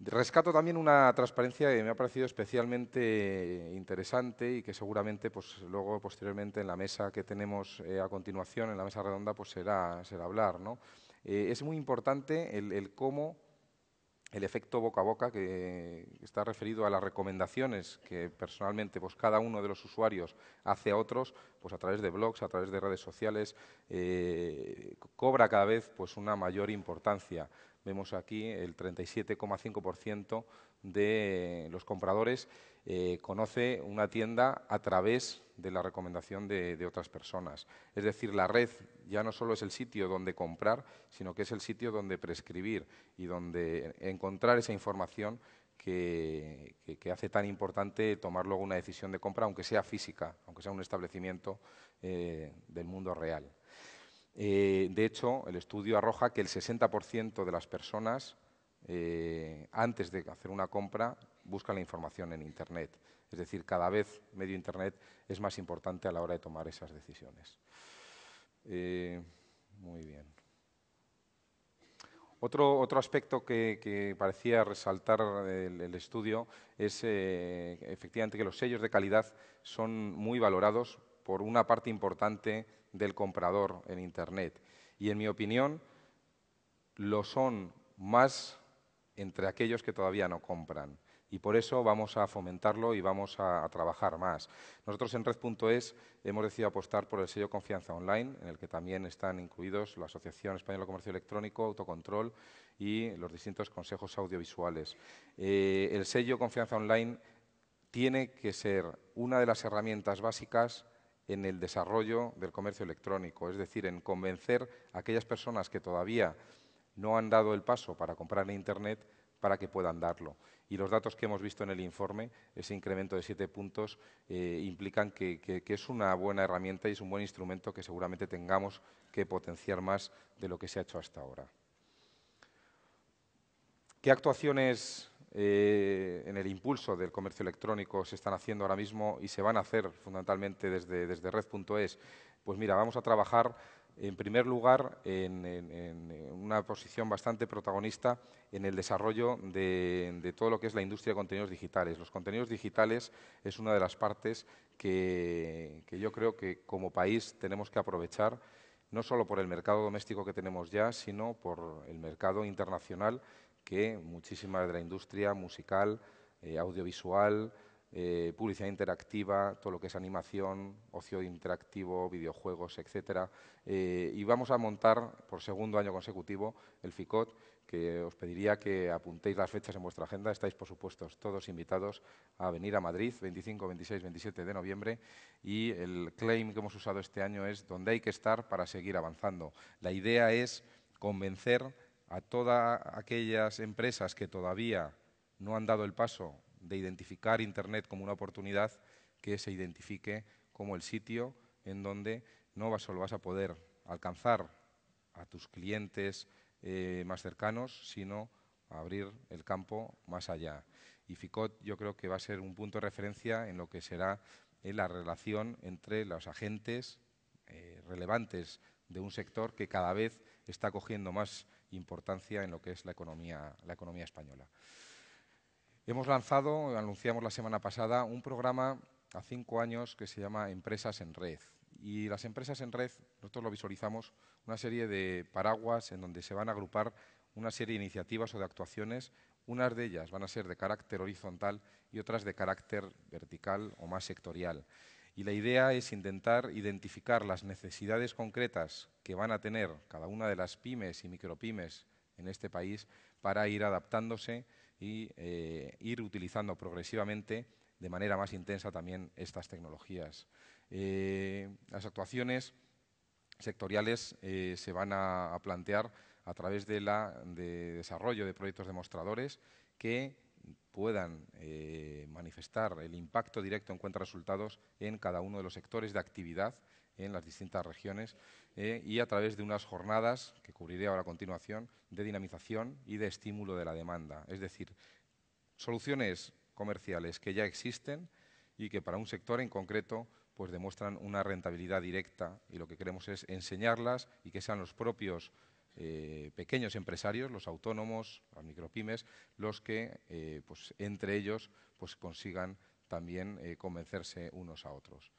Rescato también una transparencia que me ha parecido especialmente interesante y que seguramente pues, luego, posteriormente, en la mesa que tenemos eh, a continuación, en la mesa redonda, pues será, será hablar. ¿no? Eh, es muy importante el, cómo el efecto boca a boca, que está referido a las recomendaciones que personalmente pues, cada uno de los usuarios hace a otros, pues a través de blogs, a través de redes sociales, eh, cobra cada vez pues, una mayor importancia vemos aquí el 37,5% de los compradores eh, conoce una tienda a través de la recomendación de, otras personas. Es decir, la red ya no solo es el sitio donde comprar, sino que es el sitio donde prescribir y donde encontrar esa información que, hace tan importante tomar luego una decisión de compra, aunque sea física, aunque sea un establecimiento eh, del mundo real. Eh, de hecho, el estudio arroja que el 60% de las personas, eh, antes de hacer una compra, buscan la información en Internet. Es decir, cada vez medio Internet es más importante a la hora de tomar esas decisiones. Eh, muy bien. Otro, aspecto que, parecía resaltar el, el estudio es efectivamente que los sellos de calidad son muy valorados por una parte importante del comprador en Internet. Y en mi opinión, lo son más entre aquellos que todavía no compran. Y por eso vamos a fomentarlo y vamos a, trabajar más. Nosotros en Red.es hemos decidido apostar por el sello Confianza Online, en el que también están incluidos la Asociación Española de Comercio Electrónico, Autocontrol y los distintos consejos audiovisuales. Eh, el sello Confianza Online tiene que ser una de las herramientas básicas en el desarrollo del comercio electrónico, es decir, en convencer a aquellas personas que todavía no han dado el paso para comprar en Internet para que puedan darlo. Y los datos que hemos visto en el informe, ese incremento de siete puntos, eh, implican que, es una buena herramienta y es un buen instrumento que seguramente tengamos que potenciar más de lo que se ha hecho hasta ahora. ¿Qué actuaciones eh, impulso del comercio electrónico se están haciendo ahora mismo y se van a hacer fundamentalmente desde, desde red.es? Pues mira, vamos a trabajar en primer lugar en, una posición bastante protagonista en el desarrollo de, todo lo que es la industria de contenidos digitales. Los contenidos digitales es una de las partes que, que yo creo que como país tenemos que aprovechar no solo por el mercado doméstico que tenemos ya, sino por el mercado internacional que muchísima de la industria musical, eh, audiovisual, eh, publicidad interactiva, todo lo que es animación, ocio interactivo, videojuegos, etc. Eh, y vamos a montar por segundo año consecutivo el FICOT, que os pediría que apuntéis las fechas en vuestra agenda. Estáis, por supuesto, todos invitados a venir a Madrid, 25, 26, 27 de noviembre. Y el claim que hemos usado este año es donde hay que estar para seguir avanzando. La idea es convencer a todas aquellas empresas que todavía no han dado el paso de identificar Internet como una oportunidad que se identifique como el sitio en donde no solo vas a poder alcanzar a tus clientes eh, más cercanos, sino abrir el campo más allá. Y FICOT yo creo que va a ser un punto de referencia en lo que será eh, la relación entre los agentes eh, relevantes de un sector que cada vez está cogiendo más importancia en lo que es la economía española. Hemos lanzado, anunciamos la semana pasada, un programa a cinco años que se llama Empresas en Red. Y las empresas en red, nosotros lo visualizamos, una serie de paraguas en donde se van a agrupar una serie de iniciativas o de actuaciones. Unas de ellas van a ser de carácter horizontal y otras de carácter vertical o más sectorial. Y la idea es intentar identificar las necesidades concretas que van a tener cada una de las pymes y micropymes en este país para ir adaptándose y eh, ir utilizando progresivamente de manera más intensa también estas tecnologías. Eh, las actuaciones sectoriales eh, se van a, plantear a través de, la, de desarrollo de proyectos demostradores que puedan eh, manifestar el impacto directo en cuanto a resultados en cada uno de los sectores de actividad en las distintas regiones eh, y a través de unas jornadas que cubriré ahora a continuación de dinamización y de estímulo de la demanda. Es decir, soluciones comerciales que ya existen y que para un sector en concreto pues demuestran una rentabilidad directa y lo que queremos es enseñarlas y que sean los propios eh, pequeños empresarios, los autónomos, las micropymes, los que eh, pues, entre ellos pues, consigan también eh, convencerse unos a otros.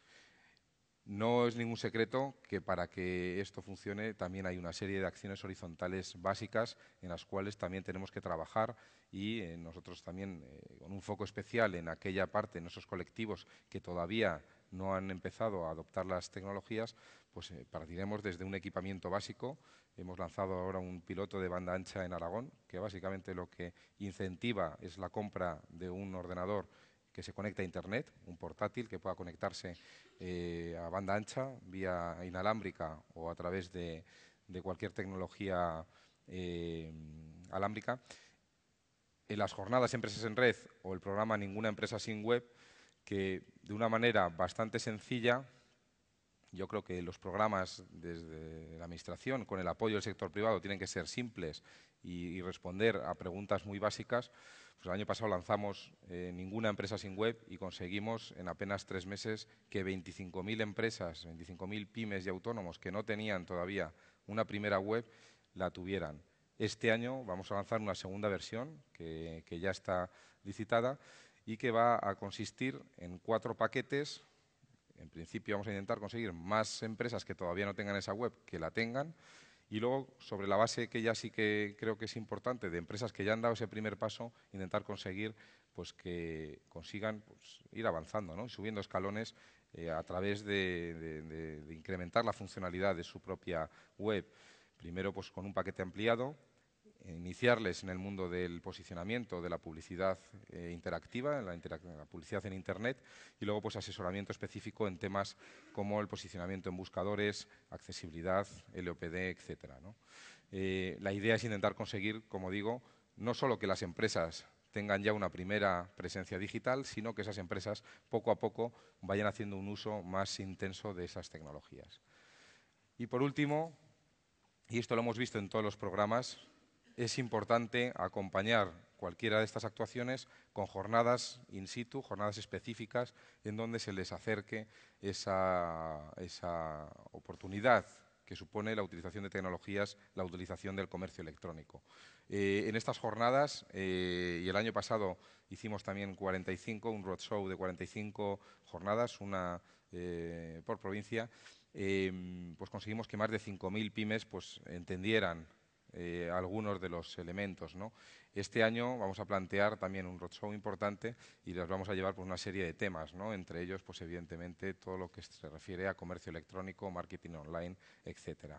No es ningún secreto que para que esto funcione también hay una serie de acciones horizontales básicas en las cuales también tenemos que trabajar y nosotros también con un foco especial en aquella parte, en esos colectivos que todavía no han empezado a adoptar las tecnologías, pues eh, partiremos desde un equipamiento básico. Hemos lanzado ahora un piloto de banda ancha en Aragón, que básicamente lo que incentiva es la compra de un ordenador que se conecta a Internet, un portátil que pueda conectarse eh, a banda ancha, vía inalámbrica o a través de, cualquier tecnología eh, alámbrica. En las jornadas Empresas en Red o el programa Ninguna Empresa sin Web, que de una manera bastante sencilla yo creo que los programas desde la Administración, con el apoyo del sector privado, tienen que ser simples y, responder a preguntas muy básicas. Pues el año pasado lanzamos eh, Ninguna empresa sin web y conseguimos en apenas tres meses que 25.000 empresas, 25.000 pymes y autónomos que no tenían todavía una primera web, la tuvieran. Este año vamos a lanzar una segunda versión que ya está licitada y que va a consistir en cuatro paquetes en principio vamos a intentar conseguir más empresas que todavía no tengan esa web que la tengan y luego, sobre la base que ya sí que creo que es importante, de empresas que ya han dado ese primer paso, intentar conseguir pues, que consigan pues, ir avanzando, ¿no? subiendo escalones eh, a través de, de, incrementar la funcionalidad de su propia web. Primero pues, con un paquete ampliado, eh, iniciarles en el mundo del posicionamiento, de la publicidad eh, interactiva, la, la, publicidad en Internet, y luego pues asesoramiento específico en temas como el posicionamiento en buscadores, accesibilidad, LOPD, etc. Eh, la idea es intentar conseguir, como digo, no solo que las empresas tengan ya una primera presencia digital, sino que esas empresas poco a poco vayan haciendo un uso más intenso de esas tecnologías. Y por último, y esto lo hemos visto en todos los programas, es importante acompañar cualquiera de estas actuaciones con jornadas in situ, jornadas específicas, en donde se les acerque esa, oportunidad que supone la utilización de tecnologías, la utilización del comercio electrónico. Eh, en estas jornadas, eh, y el año pasado hicimos también 45, un roadshow de 45 jornadas, una eh, por provincia, pues conseguimos que más de 5.000 pymes pues, entendieran eh, algunos de los elementos. Este año vamos a plantear también un roadshow importante y les vamos a llevar pues, una serie de temas, entre ellos, pues, evidentemente, todo lo que se refiere a comercio electrónico, marketing online, etc.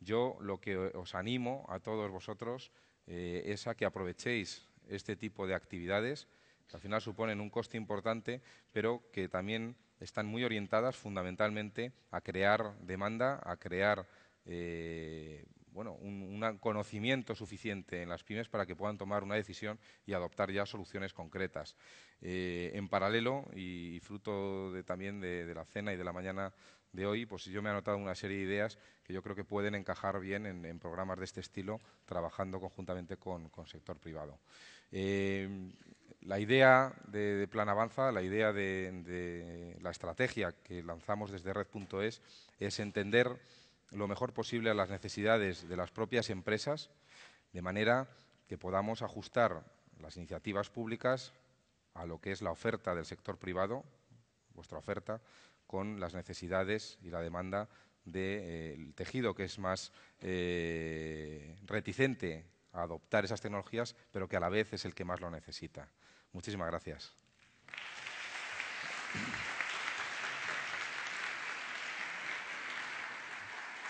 Yo lo que os animo a todos vosotros eh, es a que aprovechéis este tipo de actividades, que al final suponen un coste importante, pero que también están muy orientadas fundamentalmente a crear demanda, a crear eh, bueno, un, conocimiento suficiente en las pymes para que puedan tomar una decisión y adoptar ya soluciones concretas. Eh, en paralelo, y, fruto también de, la cena y de la mañana de hoy, pues yo me he anotado una serie de ideas que yo creo que pueden encajar bien en, programas de este estilo, trabajando conjuntamente con, sector privado. Eh, la idea de, Plan Avanza, la idea de, de la estrategia que lanzamos desde Red.es es entender lo mejor posible a las necesidades de las propias empresas, de manera que podamos ajustar las iniciativas públicas a lo que es la oferta del sector privado, vuestra oferta, con las necesidades y la demanda del eh, tejido que es más eh, reticente a adoptar esas tecnologías, pero que a la vez es el que más lo necesita. Muchísimas gracias.